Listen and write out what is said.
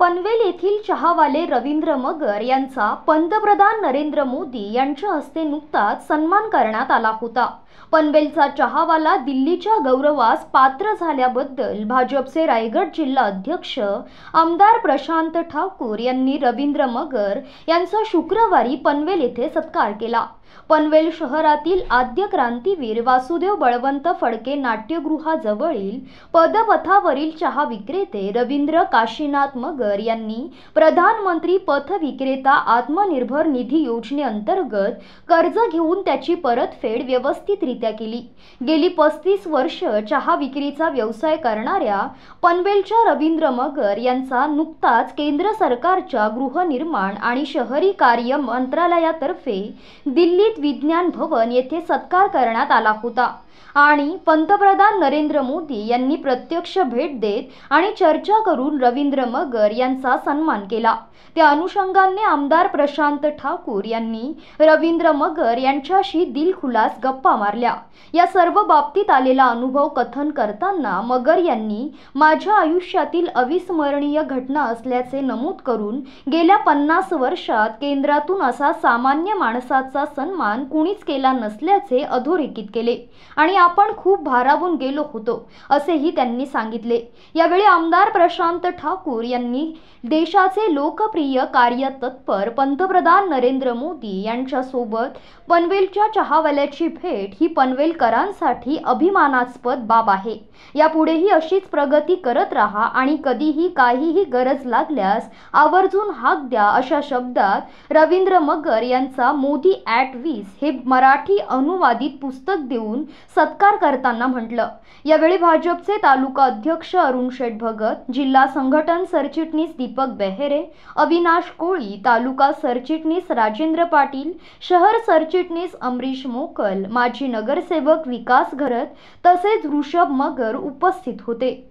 पनवेल येथील चहावाले रवींद्र मगर यांचा पंतप्रधान नरेंद्र मोदी यांच्या हस्ते नुकताच सन्मान करण्यात आला होता पनवेलचा चहावाला दिल्लीच्या गौरवास पात्र झाल्याबद्दल भाजपचे रायगड जिल्हा अध्यक्ष आमदार प्रशांत ठाकूर यांनी रवींद्र मगर यांचा शुक्रवारी पनवेल येथे सत्कार केला पनवेल शहरातील आद्य क्रांतीवीर वासुदेव बळवंत फडके नाट्यगृहाजवळील पदपथावरील चहा विक्रेते रवींद्र काशीनाथ मगर मगर यांनी प्रधानमंत्री पथविक्रेता आत्मनिर्भर निधी योजनेअंतर्गत कर्ज घेऊन त्याची परतफेड व्यवस्थितरित्या केली गेली पस्तीस वर्ष चहा विक्रीचा व्यवसाय करणाऱ्या पनवेलच्या रवींद्र मगर यांचा नुकताच केंद्र सरकारच्या गृहनिर्माण आणि शहरी कार्य मंत्रालयातर्फे दिल्लीत विज्ञान भवन येथे सत्कार करण्यात आला होता आणि पंतप्रधान नरेंद्र मोदी यांनी प्रत्यक्ष भेट देत आणि चर्चा करून रवींद्र मगर आंबेडकर यांचा सन्मान केला त्या अनुषंगाने आमदार प्रशांत ठाकूर यांनी रवींद्र मगर यांच्याशी दिलखुलास गप्पा मारल्या या सर्व बाबतीत आलेला अनुभव कथन करताना मगर यांनी माझ्या आयुष्यातील अविस्मरणीय घटना असल्याचे नमूद करून गेल्या पन्नास वर्षात केंद्रातून असा सामान्य माणसाचा सन्मान कुणीच केला नसल्याचे अधोरेखित केले आणि आपण खूप भारावून गेलो होतो असेही त्यांनी सांगितले यावेळी आमदार प्रशांत ठाकूर यांनी यांनी देशाचे लोकप्रिय कार्यतत्पर पंतप्रधान नरेंद्र मोदी यांच्यासोबत पनवेलच्या चहावाल्याची भेट ही पनवेलकरांसाठी अभिमानास्पद बाब आहे यापुढेही अशीच प्रगती करत राहा आणि कधीही काहीही गरज लागल्यास आवर्जून हाक द्या अशा शब्दात रवींद्र मगर यांचा मोदी ॲट वीस हे मराठी अनुवादित पुस्तक देऊन सत्कार करताना म्हटलं यावेळी भाजपचे तालुका अध्यक्ष अरुण शेठ भगत जिल्हा संघटन सरचिट सरचिटणीस दीपक बेहेरे अविनाश कोळी तालुका सरचिटणीस राजेंद्र पाटील शहर सरचिटणीस अमरीश मोकल माजी नगरसेवक विकास घरत तसेच ऋषभ मगर उपस्थित होते